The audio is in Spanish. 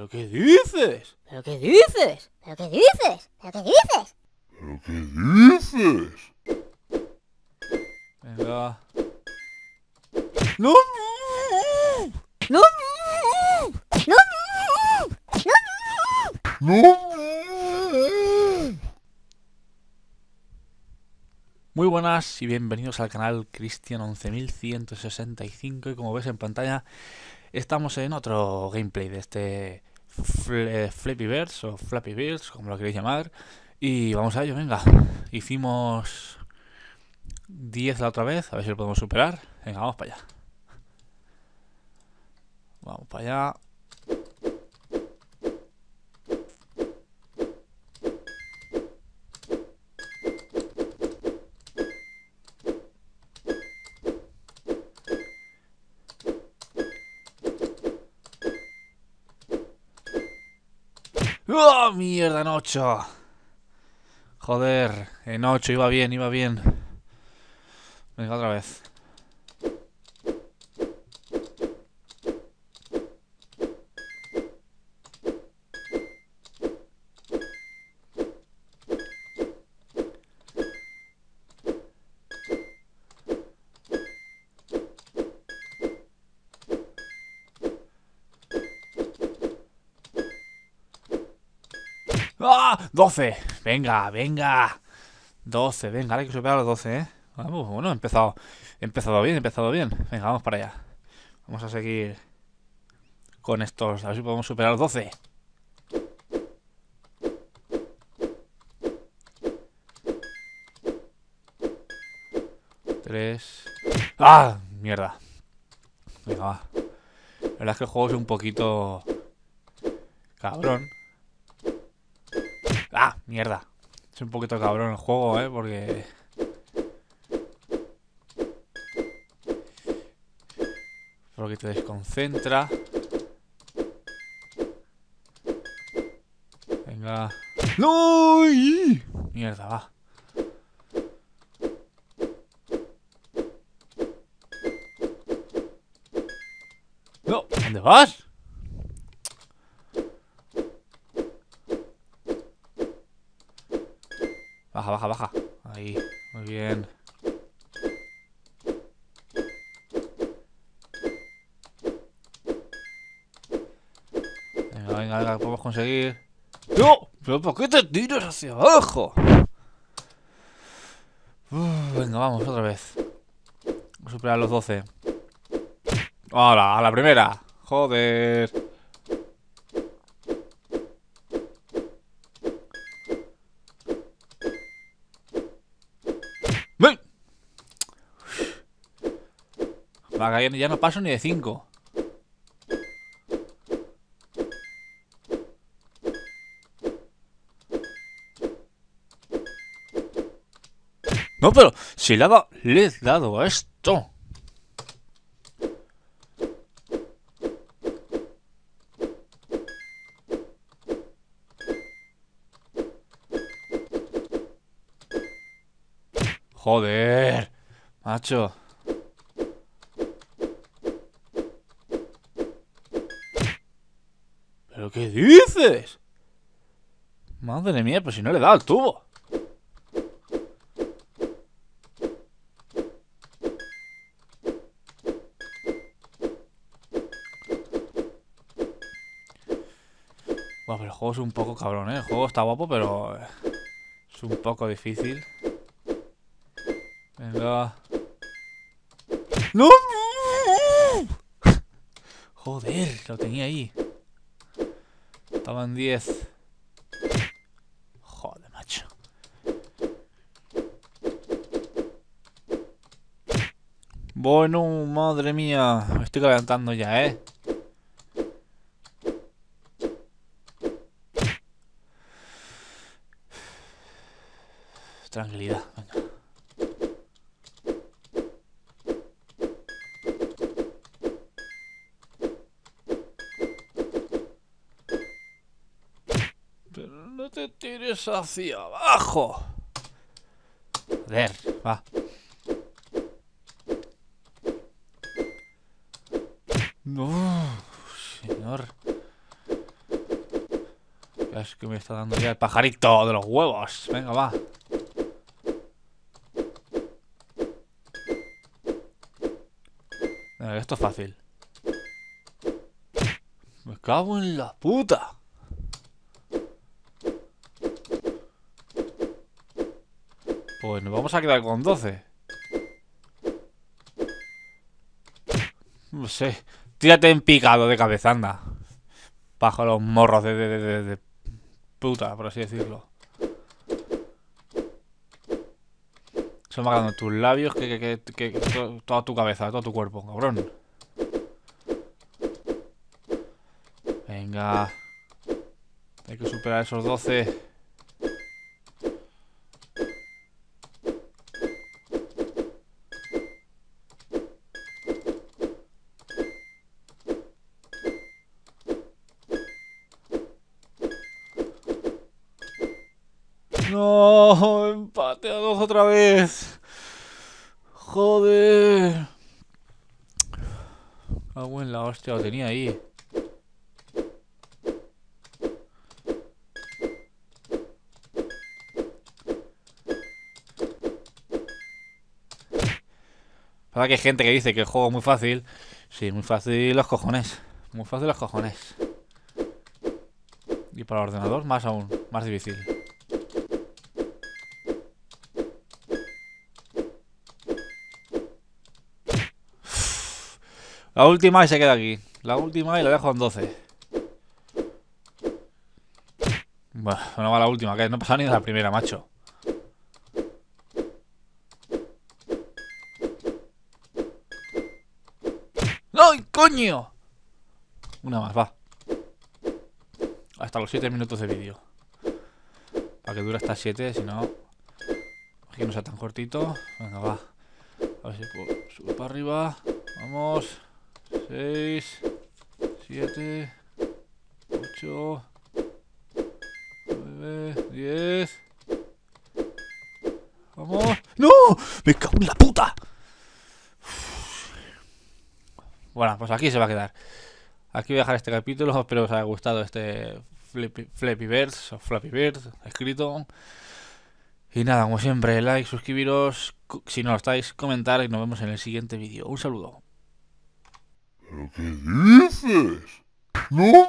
¿Pero qué dices? ¿Pero qué dices? ¿Pero qué dices? ¿Pero qué dices? ¿Pero qué dices? Venga. ¡No! ¡No! ¡No! ¡No! ¡No! Muy buenas y bienvenidos al canal Cristian 11165 y como ves en pantalla estamos en otro gameplay de este eh, Flappy Birds o Flappy Birds, como lo queréis llamar. Y vamos a ello, venga. Hicimos 10 la otra vez, a ver si lo podemos superar. Venga, vamos para allá. Vamos para allá. ¡Oh, mierda, en 8! Joder, en 8 iba bien, iba bien. Venga, otra vez. ¡Ah! 12. Venga, venga. 12, venga, ahora hay que superar los 12, ¿eh? Vamos, bueno, empezado, he empezado bien, he empezado bien. Venga, vamos para allá. Vamos a seguir con estos. A ver si podemos superar los 12. 3 ¡Ah! Mierda. Venga, va. La verdad es que el juego es un poquito... Cabrón. Ah, mierda. Soy un poquito cabrón el juego, eh, porque... Porque te desconcentra. Venga. ¡No! Mierda, va. No, ¿dónde vas? baja, baja, Ahí, muy bien. Venga, venga, venga, podemos conseguir. ¡No! ¿Pero por qué te tiras hacia abajo? venga, vamos, otra vez. Vamos a superar los 12. Ahora, ¡A la primera! ¡Joder! Vaga, ya no paso ni de 5. No, pero si le, le he dado a esto. Joder, macho. qué dices? Madre mía, pues si no le he dado el tubo. Bueno, pero el juego es un poco cabrón, ¿eh? El juego está guapo, pero... Eh, es un poco difícil. Venga. ¡No! Joder, lo tenía ahí en 10. Joder, macho. Bueno, madre mía. Me estoy calentando ya, ¿eh? Tranquilidad, venga. hacia abajo. ver, va. No, señor. Es que me está dando ya el pajarito de los huevos. Venga, va. esto es fácil. Me cago en la puta. Pues vamos a quedar con 12 No sé Tírate en picado de cabeza, anda Bajo los morros de, de, puta, por así decirlo Se me va tus labios que, que, toda tu cabeza, todo tu cuerpo, cabrón Venga hay que superar esos 12 No, empate a dos otra vez. Joder. Ah, bueno la hostia, lo tenía ahí. Para que hay gente que dice que el juego es muy fácil. Sí, muy fácil los cojones. Muy fácil los cojones. Y para el ordenador más aún, más difícil. La última y se queda aquí. La última y la dejo en 12. Bueno, no va la última, que no pasa ni de la primera, macho. ¡No, coño! Una más, va. Hasta los 7 minutos de vídeo. Para que dure hasta 7, si no... Que no sea tan cortito. Venga, va. A ver si puedo para arriba. Vamos. 6, 7, 8, 9, 10. Vamos. ¡No! ¡Me cago en la puta! Bueno, pues aquí se va a quedar. Aquí voy a dejar este capítulo. Espero os haya gustado este Flappy Bird Birds o Flappy Birds escrito. Y nada, como siempre, like, suscribiros, si no lo estáis, comentar y nos vemos en el siguiente vídeo. Un saludo. ¿Pero qué dices? ¡No!